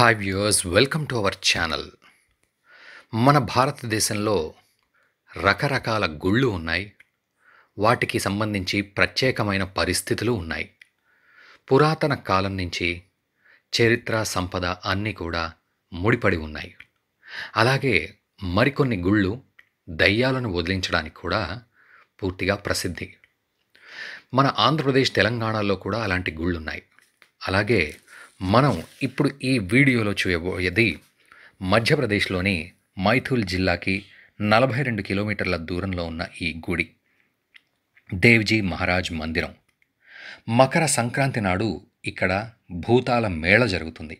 hi viewers welcome to our channel మన భారతదేశంలో రకరకాల గుళ్ళు ఉన్నాయి వాటికి సంబంధించి ప్రత్యేకమైన పరిస్థితులు ఉన్నాయి పురాతన కాలం నుంచి చరిత్ర సంపద అన్నీ కూడా ముడిపడి ఉన్నాయి అలాగే మరికొన్ని గుళ్ళు దయ్యాలను వదిలించడానికి కూడా పూర్తిగా ప్రసిద్ధి మన ఆంధ్రప్రదేశ్ తెలంగాణలో కూడా అలాంటి గుళ్ళు ఉన్నాయి అలాగే మనం ఇప్పుడు ఈ వీడియోలో చూయబోయేది మధ్యప్రదేశ్లోని మైథూల్ జిల్లాకి నలభై రెండు కిలోమీటర్ల దూరంలో ఉన్న ఈ గుడి దేవ్జీ మహారాజ్ మందిరం మకర సంక్రాంతి నాడు ఇక్కడ భూతాల మేళ జరుగుతుంది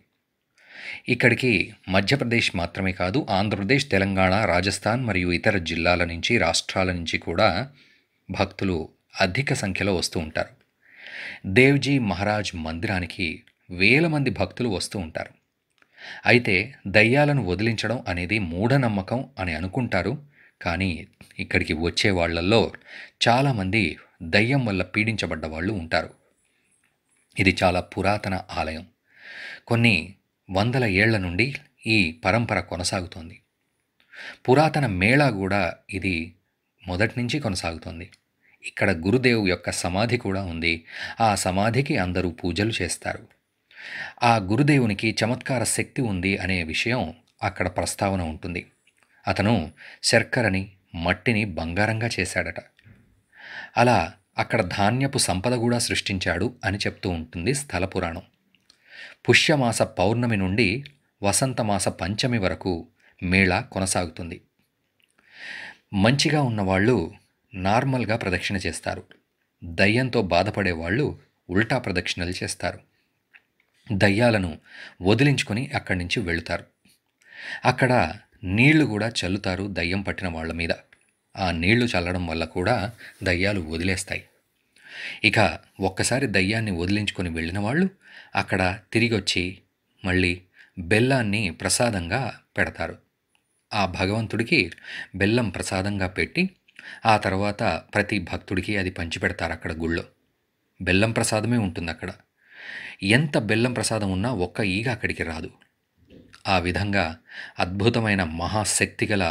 ఇక్కడికి మధ్యప్రదేశ్ మాత్రమే కాదు ఆంధ్రప్రదేశ్ తెలంగాణ రాజస్థాన్ మరియు ఇతర జిల్లాల నుంచి రాష్ట్రాల నుంచి కూడా భక్తులు అధిక సంఖ్యలో వస్తూ ఉంటారు దేవ్జీ మహారాజ్ మందిరానికి వేల మంది భక్తులు వస్తూ ఉంటారు అయితే దయ్యాలను వదిలించడం అనేది మూఢనమ్మకం అని అనుకుంటారు కానీ ఇక్కడికి వచ్చే వాళ్ళల్లో చాలామంది దయ్యం వల్ల పీడించబడ్డ వాళ్ళు ఉంటారు ఇది చాలా పురాతన ఆలయం కొన్ని వందల ఏళ్ల నుండి ఈ పరంపర కొనసాగుతోంది పురాతన మేళా కూడా ఇది మొదటి నుంచి కొనసాగుతోంది ఇక్కడ గురుదేవు యొక్క సమాధి కూడా ఉంది ఆ సమాధికి అందరూ పూజలు చేస్తారు ఆ గురుదేవునికి చమత్కార శక్తి ఉంది అనే విషయం అక్కడ ప్రస్తావన ఉంటుంది అతను శర్కరని మట్టిని బంగారంగా చేశాడట అలా అక్కడ ధాన్యపు సంపద కూడా సృష్టించాడు అని చెప్తూ ఉంటుంది స్థల పురాణం పుష్యమాస పౌర్ణమి నుండి వసంతమాస పంచమి వరకు మేళ కొనసాగుతుంది మంచిగా ఉన్నవాళ్ళు నార్మల్గా ప్రదక్షిణ చేస్తారు దయ్యంతో బాధపడేవాళ్ళు ఉల్టా ప్రదక్షిణలు చేస్తారు దయ్యాలను వదిలించుకొని అక్కడి నుంచి వెళుతారు అక్కడ నీళ్లు కూడా చల్లుతారు దయ్యం పట్టిన వాళ్ళ మీద ఆ నీళ్లు చల్లడం వల్ల కూడా దయ్యాలు వదిలేస్తాయి ఇక ఒక్కసారి దయ్యాన్ని వదిలించుకొని వెళ్ళిన వాళ్ళు అక్కడ తిరిగి వచ్చి మళ్ళీ బెల్లాన్ని ప్రసాదంగా పెడతారు ఆ భగవంతుడికి బెల్లం ప్రసాదంగా పెట్టి ఆ తర్వాత ప్రతి భక్తుడికి అది పంచిపెడతారు అక్కడ గుళ్ళో బెల్లం ప్రసాదమే ఉంటుంది అక్కడ ఎంత బెల్లం ప్రసాదం ఉన్నా ఒక్క ఈగ అక్కడికి రాదు ఆ విధంగా అద్భుతమైన మహాశక్తి గల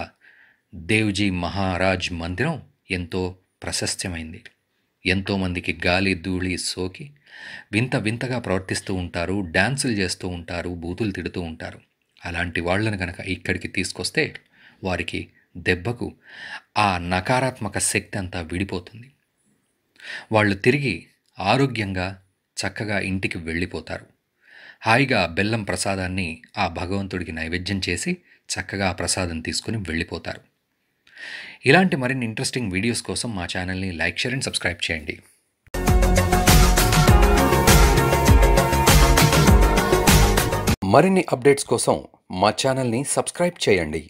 దేవ్జీ మహారాజ్ మందిరం ఎంతో ప్రశస్త్యమైంది ఎంతోమందికి గాలి ధూళి సోకి వింత వింతగా ప్రవర్తిస్తూ ఉంటారు డ్యాన్సులు చేస్తూ ఉంటారు బూతులు తిడుతూ ఉంటారు అలాంటి వాళ్ళను కనుక ఇక్కడికి తీసుకొస్తే వారికి దెబ్బకు ఆ నకారాత్మక శక్తి అంతా విడిపోతుంది వాళ్ళు తిరిగి ఆరోగ్యంగా చక్కగా ఇంటికి వెళ్ళిపోతారు హాయిగా బెల్లం ప్రసాదాన్ని ఆ భగవంతుడికి నైవేద్యం చేసి చక్కగా ప్రసాదం తీసుకుని వెళ్ళిపోతారు ఇలాంటి మరిన్ని ఇంట్రెస్టింగ్ వీడియోస్ కోసం మా ఛానల్ని లైక్ షేర్ అండ్ సబ్స్క్రైబ్ చేయండి మరిన్ని అప్డేట్స్ కోసం మా ఛానల్ని సబ్స్క్రైబ్ చేయండి